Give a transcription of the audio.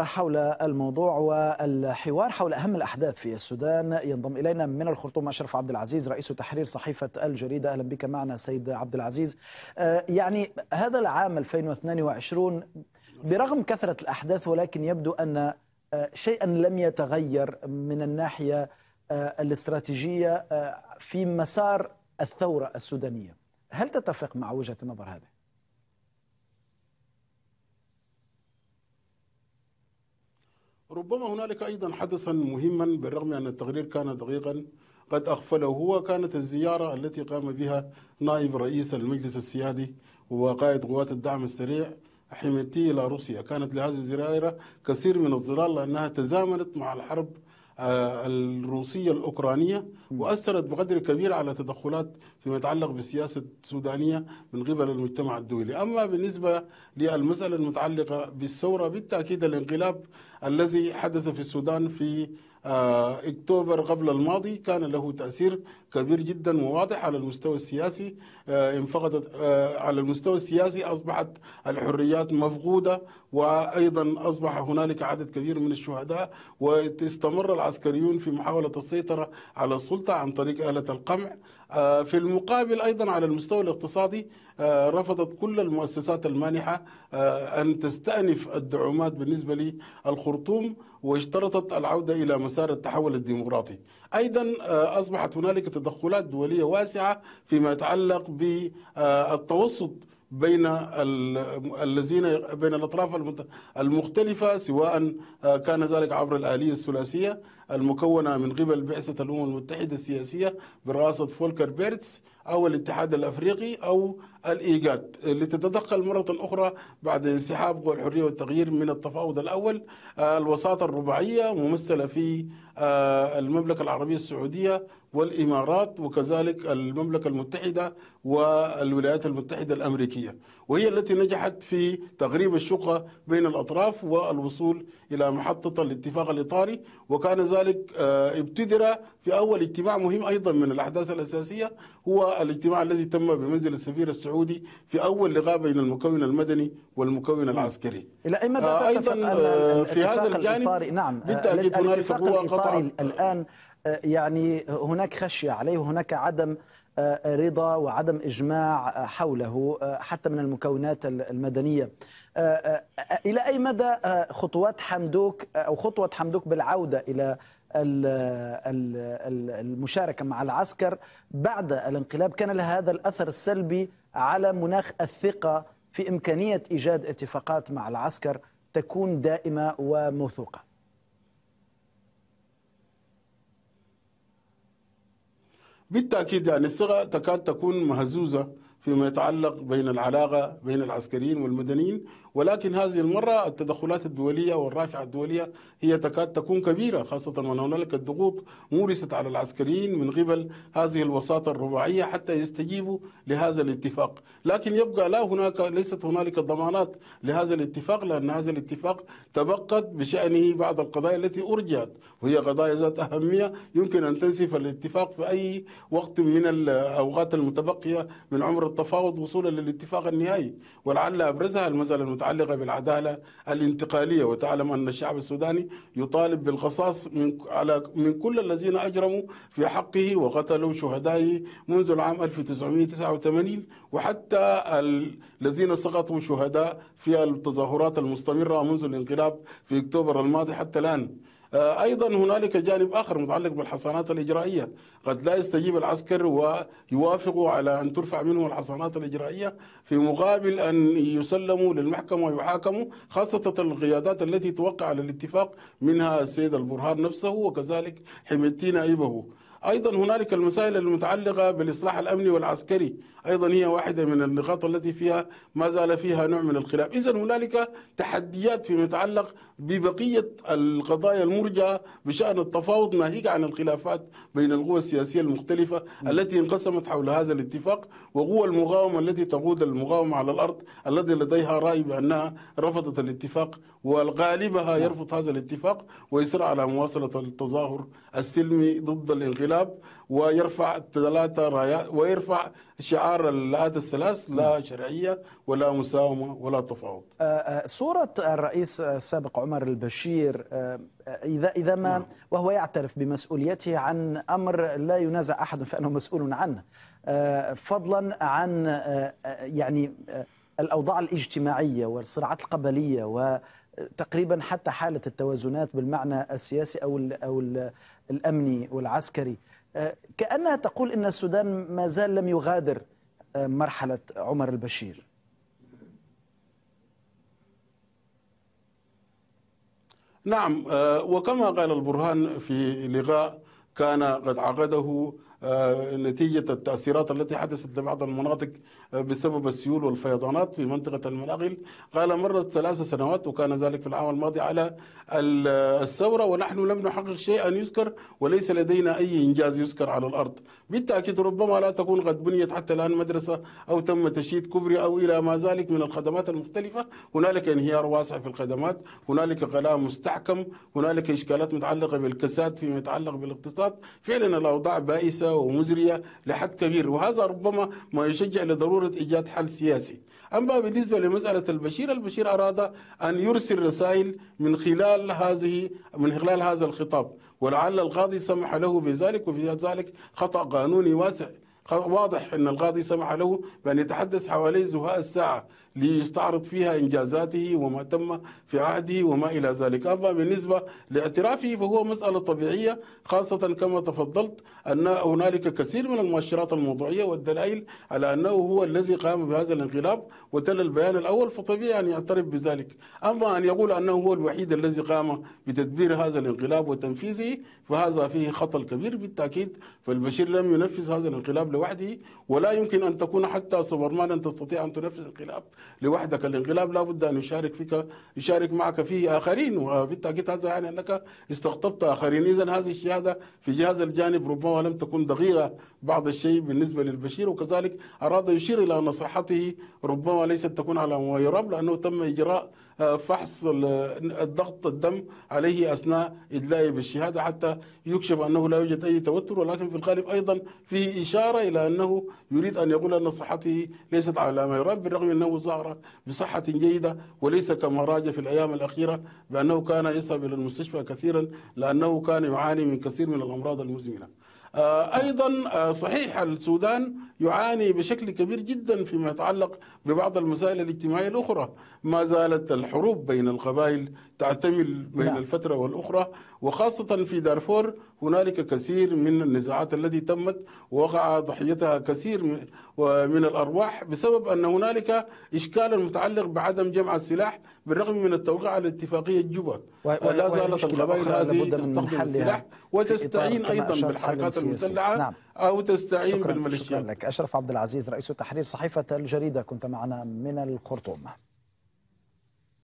حول الموضوع والحوار حول أهم الأحداث في السودان ينضم إلينا من الخرطوم أشرف عبد العزيز رئيس تحرير صحيفة الجريدة أهلا بك معنا سيد عبد العزيز آه، يعني هذا العام 2022 برغم كثرة الأحداث ولكن يبدو أن آه، شيئا لم يتغير من الناحية آه، الاستراتيجية في مسار الثورة السودانية هل تتفق مع وجهة النظر هذه؟ ربما هنالك أيضا حدثا مهما بالرغم أن التقرير كان دقيقا قد أغفله هو كانت الزيارة التي قام بها نائب رئيس المجلس السيادي وقائد قوات الدعم السريع حميتي إلى روسيا كانت لهذه الزيارة كثير من الظلال لأنها تزامنت مع الحرب آه، الروسية الأوكرانية وأثرت بقدر كبير على تدخلات فيما يتعلق بالسياسة السودانية من قبل المجتمع الدولي أما بالنسبة للمسألة المتعلقة بالثورة بالتأكيد الانقلاب الذي حدث في السودان في آه، اكتوبر قبل الماضي كان له تاثير كبير جدا وواضح على المستوى السياسي آه، انفقدت آه، على المستوى السياسي اصبحت الحريات مفقوده وايضا اصبح هنالك عدد كبير من الشهداء واستمر العسكريون في محاوله السيطره على السلطه عن طريق اله القمع آه، في المقابل أيضا على المستوى الاقتصادي آه، رفضت كل المؤسسات المانحة آه، أن تستأنف الدعومات بالنسبة للخرطوم واشترطت العودة إلى مسار التحول الديمقراطي أيضا أصبحت هنالك تدخلات دولية واسعة فيما يتعلق بالتوسط بين الذين بين الاطراف المختلفه سواء كان ذلك عبر الاليه الثلاثيه المكونة من قبل بعثة الأمم المتحدة السياسية برئاسة فولكر بيرتس أو الاتحاد الأفريقي أو الإيجاد لتتدخل مرة أخرى بعد انسحاب قوى الحرية والتغيير من التفاوض الأول آه، الوساطة الرباعية ممثلة في آه، المملكة العربية السعودية والإمارات وكذلك المملكة المتحدة والولايات المتحدة الأمريكية وهي التي نجحت في تغريب الشقة بين الأطراف والوصول إلى محطة الاتفاق الإطاري وكان ذلك ذلك آه، ابتدر في أول اجتماع مهم أيضا من الأحداث الأساسية هو الاجتماع الذي تم بمنزل السفير السعودي في أول لقاء بين المكون المدني والمكون نعم. العسكري إلى أي مدى آه، أيضا آه، في هذا الجانب نعم بالتأكيد هناك الإطاري الآن يعني هناك خشية عليه هناك عدم آه، رضا وعدم اجماع آه، حوله آه، حتى من المكونات المدنيه الى اي مدى خطوات حمدوك او خطوه حمدوك بالعوده الى المشاركه مع العسكر بعد الانقلاب كان لها هذا الاثر السلبي على مناخ الثقه في امكانيه ايجاد اتفاقات مع العسكر تكون دائمه وموثوقه بالتأكيد يعني الصيغة تكاد تكون مهزوزة فيما يتعلق بين العلاقة بين العسكريين والمدنيين ولكن هذه المرة التدخلات الدولية والرافعة الدولية هي تكاد تكون كبيرة خاصة وأن هنالك الضغوط مورست على العسكريين من قبل هذه الوساطة الرباعية حتى يستجيبوا لهذا الاتفاق لكن يبقى لا هناك ليست هنالك ضمانات لهذا الاتفاق لأن هذا الاتفاق تبقت بشأنه بعض القضايا التي أرجعت وهي قضايا ذات أهمية يمكن أن تنسف الاتفاق في أي وقت من الأوقات المتبقية من عمر التفاوض وصولا للاتفاق النهائي ولعل أبرزها المسألة المتعلقة بالعدالة الانتقالية وتعلم أن الشعب السوداني يطالب بالقصاص من على من كل الذين أجرموا في حقه وقتلوا شهدائه منذ العام 1989 وحتى الذين سقطوا شهداء في التظاهرات المستمرة منذ الانقلاب في أكتوبر الماضي حتى الآن آه، أيضا هنالك جانب آخر متعلق بالحصانات الإجرائية قد لا يستجيب العسكر ويوافق على أن ترفع منه الحصانات الإجرائية في مقابل أن يسلموا للمحكمة ويحاكموا خاصة القيادات التي توقع على الاتفاق منها السيد البرهان نفسه وكذلك حميدتين أيبه أيضا هنالك المسائل المتعلقة بالإصلاح الأمني والعسكري أيضا هي واحدة من النقاط التي فيها ما زال فيها نوع من الخلاف إذا هنالك تحديات فيما يتعلق ببقية القضايا المرجى بشأن التفاوض ناهيك عن الخلافات بين القوى السياسية المختلفة التي انقسمت حول هذا الاتفاق وقوى المقاومة التي تقود المقاومة على الأرض الذي لديها رأي بأنها رفضت الاتفاق وغالبها نعم. يرفض هذا الاتفاق ويسرع على مواصلة التظاهر السلمي ضد الانقلاب الانقلاب ويرفع ثلاثة رايات ويرفع شعار الآت الثلاث لا شرعية ولا مساومة ولا تفاوض آه، آه، صورة الرئيس السابق عمر البشير آه، إذا إذا ما نعم. وهو يعترف بمسؤوليته عن أمر لا ينازع أحد فأنه مسؤول عنه فضلا عن يعني الأوضاع الاجتماعية والصراعات القبلية و تقريبا حتى حالة التوازنات بالمعنى السياسي أو أو الأمني والعسكري آه، كأنها تقول أن السودان ما زال لم يغادر آه، مرحلة عمر البشير نعم آه، وكما قال البرهان في لقاء كان قد عقده نتيجة التأثيرات التي حدثت لبعض المناطق بسبب السيول والفيضانات في منطقة المناغل قال مرت ثلاث سنوات وكان ذلك في العام الماضي على الثورة ونحن لم نحقق شيئا يذكر وليس لدينا أي إنجاز يذكر على الأرض بالتأكيد ربما لا تكون قد بنيت حتى الآن مدرسة أو تم تشييد كبري أو إلى ما ذلك من الخدمات المختلفة هنالك انهيار واسع في الخدمات هنالك غلاء مستحكم هنالك إشكالات متعلقة بالكساد فيما يتعلق بالاقتصاد فعلا الأوضاع بائسة ومزرية لحد كبير وهذا ربما ما يشجع لضرورة ضروره ايجاد حل سياسي. اما بالنسبه لمساله البشير، البشير اراد ان يرسل رسائل من خلال هذه من خلال هذا الخطاب، ولعل القاضي سمح له بذلك وفي ذلك خطا قانوني واسع واضح ان القاضي سمح له بان يتحدث حوالي زهاء الساعه ليستعرض فيها إنجازاته وما تم في عهده وما إلى ذلك أما بالنسبة لاعترافه فهو مسألة طبيعية خاصة كما تفضلت أن هنالك كثير من المؤشرات الموضوعية والدلائل على أنه هو الذي قام بهذا الانقلاب وتل البيان الأول فطبيعي أن يعترف بذلك أما أن يقول أنه هو الوحيد الذي قام بتدبير هذا الانقلاب وتنفيذه فهذا فيه خطأ كبير بالتأكيد فالبشير لم ينفذ هذا الانقلاب لوحده ولا يمكن أن تكون حتى سوبرمان تستطيع أن تنفذ انقلاب لوحدك الانقلاب لابد ان يشارك فيك يشارك معك فيه اخرين وبالتاكيد هذا يعني انك استقطبت اخرين اذا هذه الشهاده في جهاز الجانب ربما لم تكن دقيقه بعض الشيء بالنسبه للبشير وكذلك اراد يشير الى ان صحته ربما ليست تكون على ما يرام لانه تم اجراء آه، فحص الضغط الدم عليه اثناء ادلائه بالشهاده حتى يكشف انه لا يوجد اي توتر ولكن في الغالب ايضا فيه اشاره الى انه يريد ان يقول ان صحته ليست على ما يرام بالرغم انه الزهرة بصحة جيدة وليس كما راج في الأيام الأخيرة بأنه كان يذهب إلى المستشفى كثيرا لأنه كان يعاني من كثير من الأمراض المزمنة آه، ايضا آه، صحيح السودان يعاني بشكل كبير جدا فيما يتعلق ببعض المسائل الاجتماعيه الاخرى، ما زالت الحروب بين القبائل تعتمل بين لا. نعم. الفتره والاخرى وخاصه في دارفور هنالك كثير من النزاعات التي تمت ووقع ضحيتها كثير من الارواح بسبب ان هنالك اشكال متعلق بعدم جمع السلاح بالرغم من التوقع على اتفاقية جوبا لا زالت القبائل هذه تستخدم السلاح وتستعين أيضا بالحركات المسلعة نعم. أو تستعين شكرا بالميليشيات شكرا لك أشرف عبد العزيز رئيس تحرير صحيفة الجريدة كنت معنا من الخرطوم